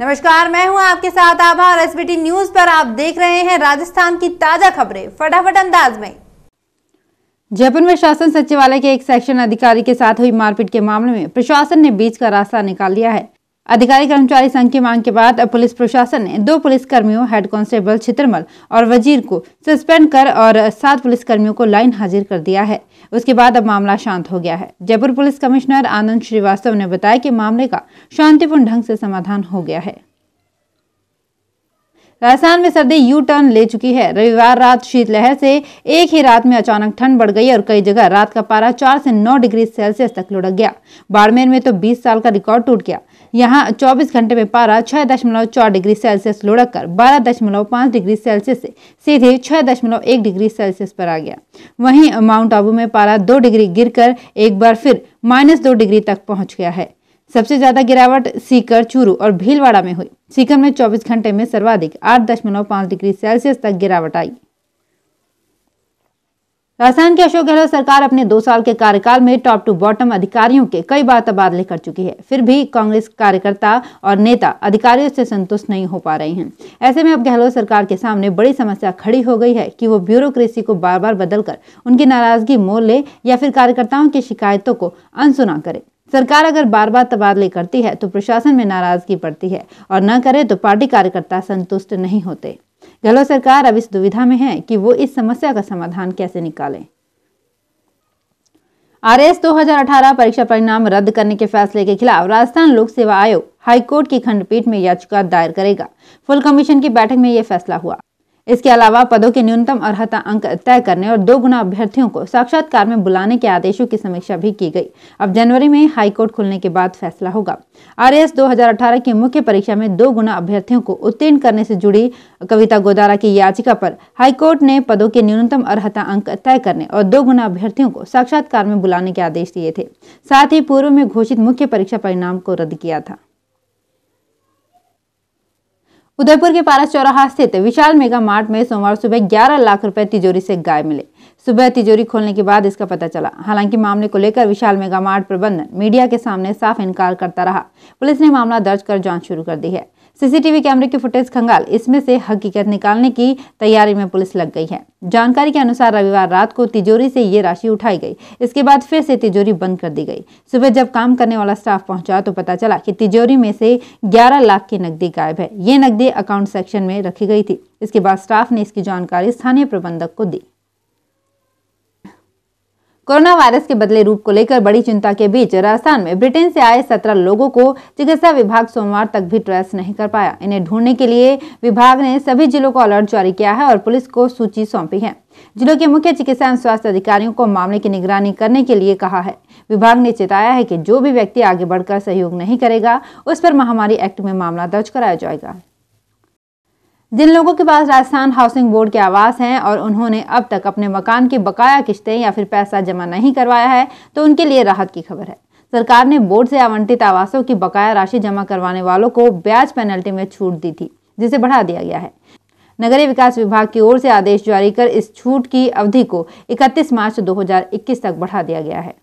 नमस्कार मैं हूं आपके साथ आभा और एसबीटी न्यूज पर आप देख रहे हैं राजस्थान की ताजा खबरें फटाफट अंदाज में जयपुर में शासन सचिवालय के एक सेक्शन अधिकारी के साथ हुई मारपीट के मामले में प्रशासन ने बीच का रास्ता निकाल लिया है अधिकारी कर्मचारी संघ की मांग के बाद अब पुलिस प्रशासन ने दो पुलिस कर्मियों हेड कांस्टेबल छित्रमल और वजीर को सस्पेंड कर और सात पुलिस कर्मियों को लाइन हाजिर कर दिया है उसके बाद अब मामला शांत हो गया है जयपुर पुलिस कमिश्नर आनंद श्रीवास्तव ने बताया कि मामले का शांतिपूर्ण ढंग से समाधान हो गया है राजस्थान में सर्दी यू टर्न ले चुकी है रविवार रात शीतलहर से एक ही रात में अचानक ठंड बढ़ गई और कई जगह रात का पारा चार से नौ डिग्री सेल्सियस तक लुढ़क गया बाड़मेर में तो बीस साल का रिकॉर्ड टूट गया यहाँ 24 घंटे में पारा छह दशमलव चार डिग्री सेल्सियस लुढ़क कर बारह दशमलव पांच डिग्री सेल्सियस से सीधे छह दशमलव एक डिग्री सेल्सियस पर आ गया वहीं माउंट आबू में पारा दो डिग्री गिरकर एक बार फिर माइनस दो डिग्री तक पहुंच गया है सबसे ज्यादा गिरावट सीकर चूरू और भीलवाड़ा में हुई सीकर में 24 घंटे में सर्वाधिक 8.5 डिग्री सेल्सियस तक गिरावट आई राजस्थान की अशोक गहलोत सरकार अपने दो साल के कार्यकाल में टॉप टू बॉटम अधिकारियों के कई बार तबादले कर चुकी है फिर भी कांग्रेस कार्यकर्ता और नेता अधिकारियों से संतुष्ट नहीं हो पा रहे हैं ऐसे में अब गहलोत सरकार के सामने बड़ी समस्या खड़ी हो गई है कि वो ब्यूरोक्रेसी को बार बार बदलकर उनकी नाराजगी मोल ले या फिर कार्यकर्ताओं की शिकायतों को अनसुना करे सरकार अगर बार बार तबादले करती है तो प्रशासन में नाराजगी बढ़ती है और न करे तो पार्टी कार्यकर्ता संतुष्ट नहीं होते गहलोत सरकार अब इस दुविधा में है कि वो इस समस्या का समाधान कैसे निकालें आरएस 2018 परीक्षा परिणाम रद्द करने के फैसले के खिलाफ राजस्थान लोक सेवा आयोग हाईकोर्ट की खंडपीठ में याचिका दायर करेगा फुल कमीशन की बैठक में यह फैसला हुआ इसके अलावा पदों के न्यूनतम अर्हता अंक तय करने और दो गुना अभ्यर्थियों को साक्षात्कार में बुलाने के आदेशों की समीक्षा भी की गई अब जनवरी में हाईकोर्ट खुलने के बाद फैसला होगा आर एस की मुख्य परीक्षा में दो गुना अभ्यर्थियों को उत्तीर्ण करने से जुड़ी कविता गोदारा की याचिका पर हाईकोर्ट ने पदों के न्यूनतम अर्हता अंक तय करने और दो गुना अभ्यर्थियों को साक्षात्कार में बुलाने के आदेश दिए थे साथ ही पूर्व में घोषित मुख्य परीक्षा परिणाम को रद्द किया था उदयपुर के पारस चौराहा स्थित विशाल मेगा मार्ट में सोमवार सुबह 11 लाख रुपए तिजोरी से गायब मिले सुबह तिजोरी खोलने के बाद इसका पता चला हालांकि मामले को लेकर विशाल मेगा मार्ट प्रबंधन मीडिया के सामने साफ इनकार करता रहा पुलिस ने मामला दर्ज कर जांच शुरू कर दी है सीसीटीवी कैमरे की फुटेज खंगाल इसमें से हकीकत निकालने की तैयारी में पुलिस लग गई है जानकारी के अनुसार रविवार रात को तिजोरी से ये राशि उठाई गई इसके बाद फिर से तिजोरी बंद कर दी गई सुबह जब काम करने वाला स्टाफ पहुंचा तो पता चला कि तिजोरी में से 11 लाख की नकदी गायब है ये नकदी अकाउंट सेक्शन में रखी गई थी इसके बाद स्टाफ ने इसकी जानकारी स्थानीय प्रबंधक को दी कोरोना वायरस के बदले रूप को लेकर बड़ी चिंता के बीच राजस्थान में ब्रिटेन से आए सत्रह लोगों को चिकित्सा विभाग सोमवार तक भी ट्रेस नहीं कर पाया इन्हें ढूंढने के लिए विभाग ने सभी जिलों को अलर्ट जारी किया है और पुलिस को सूची सौंपी है जिलों के मुख्य चिकित्सा एवं स्वास्थ्य अधिकारियों को मामले की निगरानी करने के लिए कहा है विभाग ने चेताया है की जो भी व्यक्ति आगे बढ़कर सहयोग नहीं करेगा उस पर महामारी एक्ट में मामला दर्ज कराया जाएगा जिन लोगों के पास राजस्थान हाउसिंग बोर्ड के आवास हैं और उन्होंने अब तक अपने मकान की बकाया किश्तें या फिर पैसा जमा नहीं करवाया है तो उनके लिए राहत की खबर है सरकार ने बोर्ड से आवंटित आवासों की बकाया राशि जमा करवाने वालों को ब्याज पेनल्टी में छूट दी थी जिसे बढ़ा दिया गया है नगरीय विकास विभाग की ओर से आदेश जारी कर इस छूट की अवधि को 31 मार्च 2021 तक बढ़ा दिया गया है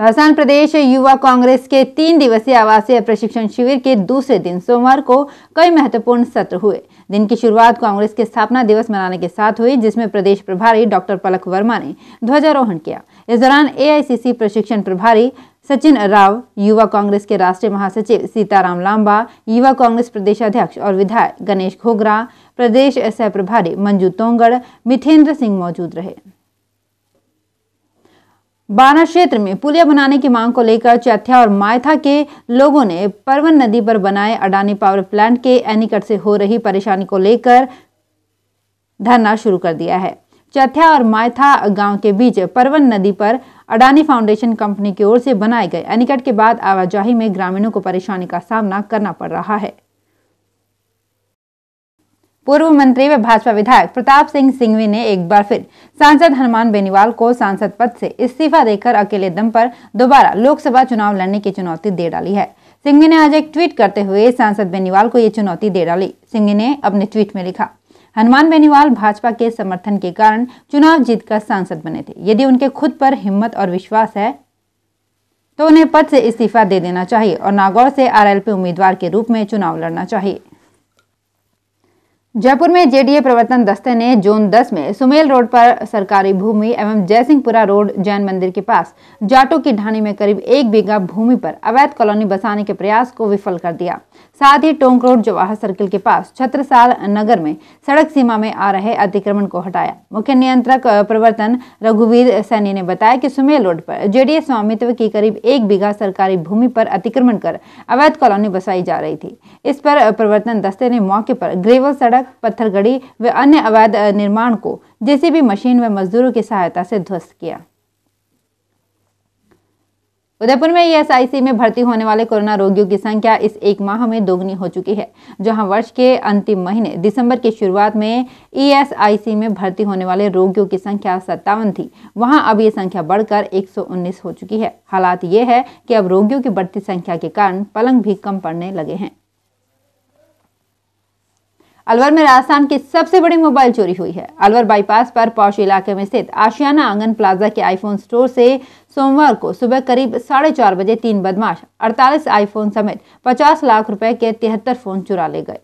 राजस्थान प्रदेश युवा कांग्रेस के तीन दिवसीय आवासीय प्रशिक्षण शिविर के दूसरे दिन सोमवार को कई महत्वपूर्ण सत्र हुए दिन की शुरुआत कांग्रेस के स्थापना दिवस मनाने के साथ हुई जिसमें प्रदेश प्रभारी डॉक्टर पलक वर्मा ने ध्वजारोहण किया इस दौरान एआईसीसी प्रशिक्षण प्रभारी सचिन राव युवा कांग्रेस के राष्ट्रीय महासचिव सीताराम लांबा युवा कांग्रेस प्रदेश अध्यक्ष और विधायक गणेश घोगरा प्रदेश सह प्रभारी मंजू तोंगड़ मिथेंद्र सिंह मौजूद रहे बाना क्षेत्र में पुलिया बनाने की मांग को लेकर चैथिया और मायथा के लोगों ने परवन नदी पर बनाए अडानी पावर प्लांट के एनीकट से हो रही परेशानी को लेकर धरना शुरू कर दिया है चैथिया और मायथा गांव के बीच परवन नदी पर अडानी फाउंडेशन कंपनी की ओर से बनाए गए एनीकट के बाद आवाजाही में ग्रामीणों को परेशानी का सामना करना पड़ रहा है पूर्व मंत्री व भाजपा विधायक प्रताप सिंह सिंघवी ने एक बार फिर सांसद हनुमान बेनीवाल को सांसद पद से इस्तीफा देकर अकेले दम पर दोबारा लोकसभा चुनाव लड़ने की चुनौती दे डाली है सिंघवी ने आज एक ट्वीट करते हुए सांसद बेनीवाल को ये चुनौती दे डाली सिंघवी ने अपने ट्वीट में लिखा हनुमान बेनीवाल भाजपा के समर्थन के कारण चुनाव जीतकर सांसद बने थे यदि उनके खुद पर हिम्मत और विश्वास है तो उन्हें पद से इस्तीफा दे देना चाहिए और नागौर से आरएलपी उम्मीदवार के रूप में चुनाव लड़ना चाहिए जयपुर में जेडीए प्रवर्तन दस्ते ने जोन 10 में सुमेल रोड पर सरकारी भूमि एवं जयसिंहपुरा रोड जैन मंदिर के पास जाटों की ढाणी में करीब एक बीघा भूमि पर अवैध कॉलोनी बसाने के प्रयास को विफल कर दिया साथ ही टोंक रोड जवाहर सर्किल के पास छत्रसाल नगर में सड़क सीमा में आ रहे अतिक्रमण को हटाया मुख्य नियंत्रक प्रवर्तन रघुवीर सैनी ने बताया की सुमेल रोड पर जेडीए स्वामित्व की करीब एक बीघा सरकारी भूमि पर अतिक्रमण कर अवैध कॉलोनी बसाई जा रही थी इस पर प्रवर्तन दस्ते ने मौके पर ग्रेवल सड़क सड़क पत्थरगड़ी व अन्य अवैध निर्माण को जेसीबी मशीन व मजदूरों की सहायता से ध्वस्त किया उदयपुर में ईएसआईसी e में भर्ती होने वाले कोरोना रोगियों की संख्या इस एक माह में दोगुनी हो चुकी है जहां वर्ष के अंतिम महीने दिसंबर की शुरुआत में ईएसआईसी e में भर्ती होने वाले रोगियों की संख्या सत्तावन थी वहां अब ये संख्या बढ़कर 119 हो चुकी है हालात ये है कि अब रोगियों की बढ़ती संख्या के कारण पलंग भी कम पड़ने लगे हैं अलवर में राजस्थान की सबसे बड़ी मोबाइल चोरी हुई है अलवर बाईपास पर पौष इलाके में स्थित आशियाना आंगन प्लाजा के आईफोन स्टोर से सोमवार को सुबह करीब साढ़े चार बजे तीन बदमाश 48 आईफोन समेत 50 लाख रुपए के तिहत्तर फोन चुरा ले गए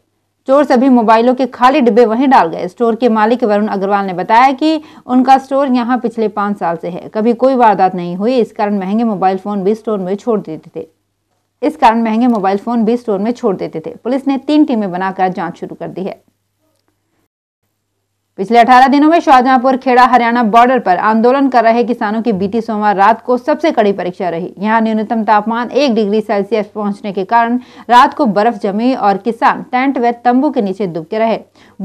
चोर सभी मोबाइलों के खाली डिब्बे वहीं डाल गए स्टोर के मालिक वरुण अग्रवाल ने बताया कि उनका स्टोर यहां पिछले पाँच साल से है कभी कोई वारदात नहीं हुई इस कारण महंगे मोबाइल फोन भी स्टोर में छोड़ देते थे इस कारण महंगे मोबाइल फोन भी स्टोर में छोड़ देते थे पुलिस ने तीन टीमें बनाकर जांच शुरू कर दी है पिछले 18 दिनों में शाहजहांपुर खेड़ा हरियाणा बॉर्डर पर आंदोलन कर रहे किसानों की बीती सोमवार रात को सबसे कड़ी परीक्षा रही यहां न्यूनतम तापमान एक डिग्री सेल्सियस पहुंचने के कारण रात को बर्फ जमी और किसान टेंट व तंबू के नीचे दुबके रहे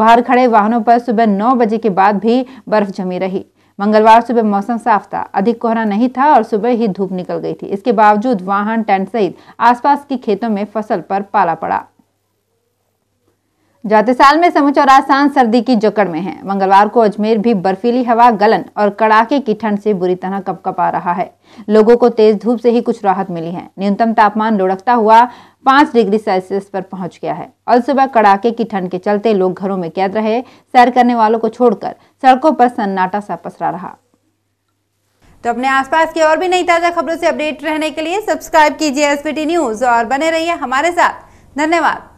बाहर खड़े वाहनों पर सुबह नौ बजे के बाद भी बर्फ जमी रही मंगलवार सुबह मौसम साफ था अधिक कोहरा नहीं था और सुबह ही धूप निकल गई थी इसके बावजूद वाहन टेंट सहित आसपास के खेतों में फसल पर पाला पड़ा जाते साल में और आसान सर्दी की जकड़ में है मंगलवार को अजमेर भी बर्फीली हवा गलन और कड़ाके की ठंड से बुरी तरह कपकपा रहा है लोगों को तेज धूप से ही कुछ राहत मिली है न्यूनतम तापमान लुढ़कता हुआ पांच डिग्री सेल्सियस पर पहुंच गया है और सुबह कड़ाके की ठंड के चलते लोग घरों में कैद रहे सैर करने वालों को छोड़कर सड़कों पर सन्नाटा सा पसरा रहा तो अपने आसपास की और भी नई ताज़ा खबरों से अपडेट रहने के लिए सब्सक्राइब कीजिए एसपीटी न्यूज़ और बने रहिए हमारे साथ धन्यवाद